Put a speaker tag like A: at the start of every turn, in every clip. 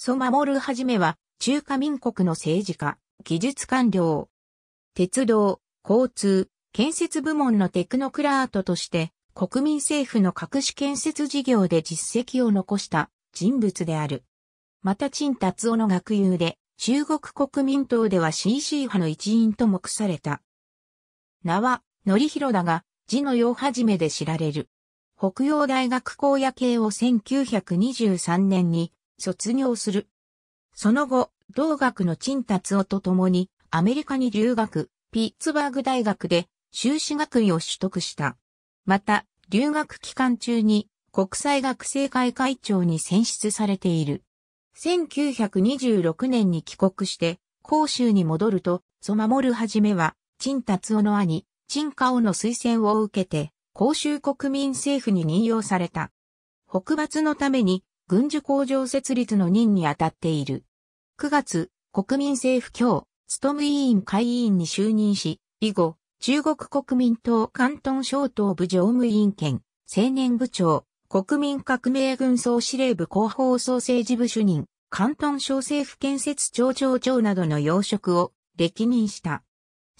A: 蘇守るはじめは、中華民国の政治家、技術官僚。鉄道、交通、建設部門のテクノクラートとして、国民政府の各種建設事業で実績を残した人物である。また陳達夫の学友で、中国国民党では CC 派の一員と目された。名は、則弘だが、字の用はじめで知られる。北洋大学高野系を1923年に卒業する。その後、同学の陳達夫と共にアメリカに留学、ピッツバーグ大学で修士学位を取得した。また、留学期間中に国際学生会会長に選出されている。1926年に帰国して、広州に戻ると、蘇守はじめは、陳達夫の兄、陳家の推薦を受けて、広州国民政府に任用された。北伐のために軍需工場設立の任に当たっている。9月、国民政府協、務委員会委員に就任し、以後、中国国民党関東省党部常務委員兼、青年部長、国民革命軍総司令部広報総政治部主任、関東省政府建設庁長長などの要職を歴任した。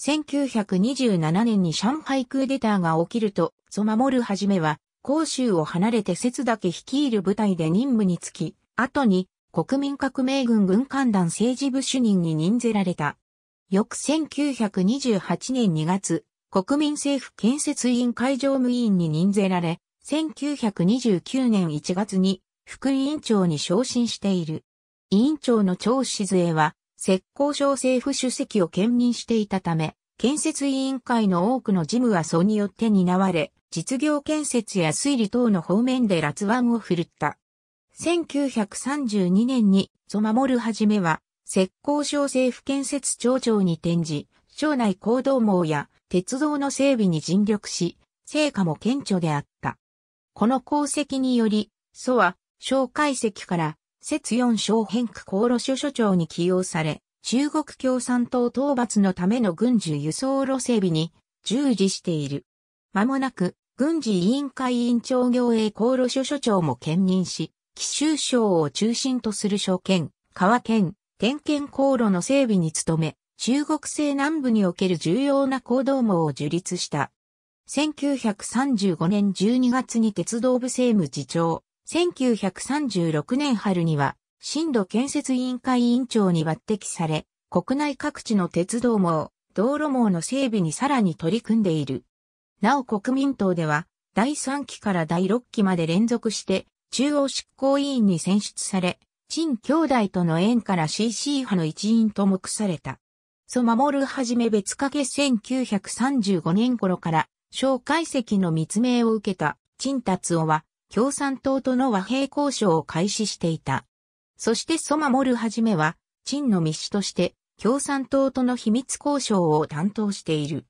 A: 1927年に上海クーデターが起きると、ソマモルはじめは甲州を離れて節だけ率いる部隊で任務につき、後に国民革命軍軍艦団政治部主任に任ぜられた。翌1928年2月、国民政府建設委員会常務委員に任ぜられ、1929年1月に副委員長に昇進している。委員長の長志江は、浙江省政府主席を兼任していたため、建設委員会の多くの事務はそによって担われ、実業建設や推理等の方面で辣腕を振るった。1932年に、ゾマモルはじめは、石膏省政府建設庁長に転じ、省内行動網や鉄道の整備に尽力し、成果も顕著であった。この功績により、蘇は、小解析から、節四省変区航路所所長に起用され、中国共産党討伐のための軍需輸送路整備に従事している。間もなく、軍事委員会委員長行営航路所所長も兼任し、奇州省を中心とする所見、川県、点検航路の整備に努め、中国西南部における重要な行動網を樹立した。1935年12月に鉄道部政務次長、1936年春には、新土建設委員会委員長に抜擢され、国内各地の鉄道網、道路網の整備にさらに取り組んでいる。なお国民党では、第3期から第6期まで連続して、中央執行委員に選出され、陳兄弟との縁から CC 派の一員と目された。蘇守はじめ別掛1935年頃から、小解析の密命を受けた陳達夫は、共産党との和平交渉を開始していた。そして蘇守はじめは、陳の密使として、共産党との秘密交渉を担当している。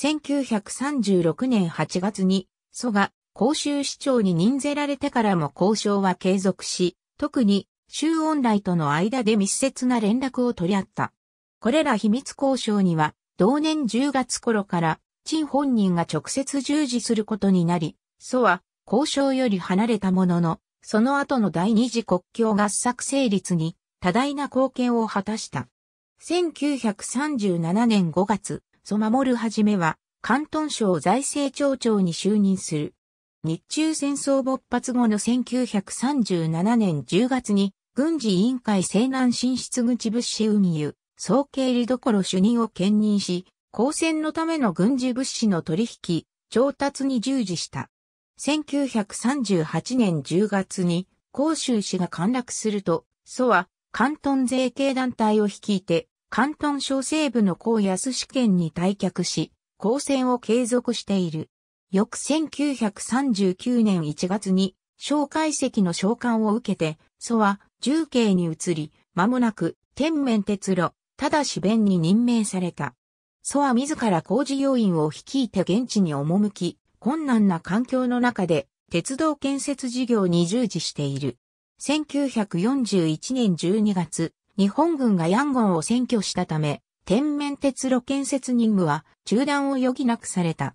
A: 1936年8月に、蘇我、公州市長に任ぜられてからも交渉は継続し、特に、周恩来との間で密接な連絡を取り合った。これら秘密交渉には、同年10月頃から、陳本人が直接従事することになり、蘇は交渉より離れたものの、その後の第二次国境合作成立に多大な貢献を果たした。1937年5月、マ守るはじめは、関東省財政庁長に就任する。日中戦争勃発後の1937年10月に、軍事委員会西南進出口物資運輸、総経理どころ主任を兼任し、交戦のための軍事物資の取引、調達に従事した。1938年10月に、広州市が陥落すると、蘇は、関東税系団体を率いて、関東省西部の高安市県に退却し、交戦を継続している。翌1939年1月に、小介石の召喚を受けて、蘇は重慶に移り、間もなく天面鉄路、ただし弁に任命された。蘇は自ら工事要員を率いて現地に赴き、困難な環境の中で鉄道建設事業に従事している。1941年12月、日本軍がヤンゴンを占拠したため、天面鉄路建設任務は中断を余儀なくされた。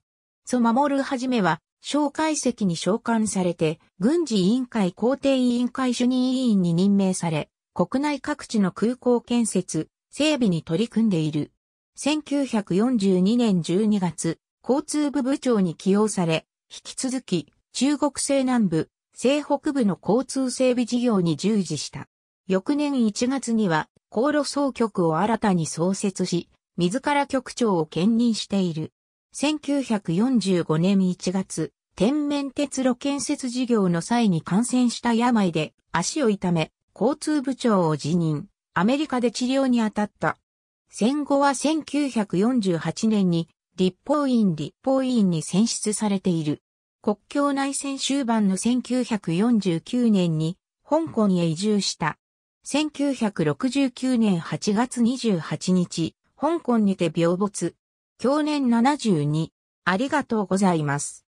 A: モ守はじめは、蒋介石に召喚されて、軍事委員会皇帝委員会主任委員に任命され、国内各地の空港建設、整備に取り組んでいる。1942年12月、交通部部長に起用され、引き続き、中国西南部、西北部の交通整備事業に従事した。翌年1月には、航路総局を新たに創設し、自ら局長を兼任している。1945年1月、天面鉄路建設事業の際に感染した病で足を痛め、交通部長を辞任、アメリカで治療に当たった。戦後は1948年に立法院立法委員に選出されている。国境内戦終盤の1949年に香港へ移住した。1969年8月28日、香港にて病没。去年72。ありがとうございます。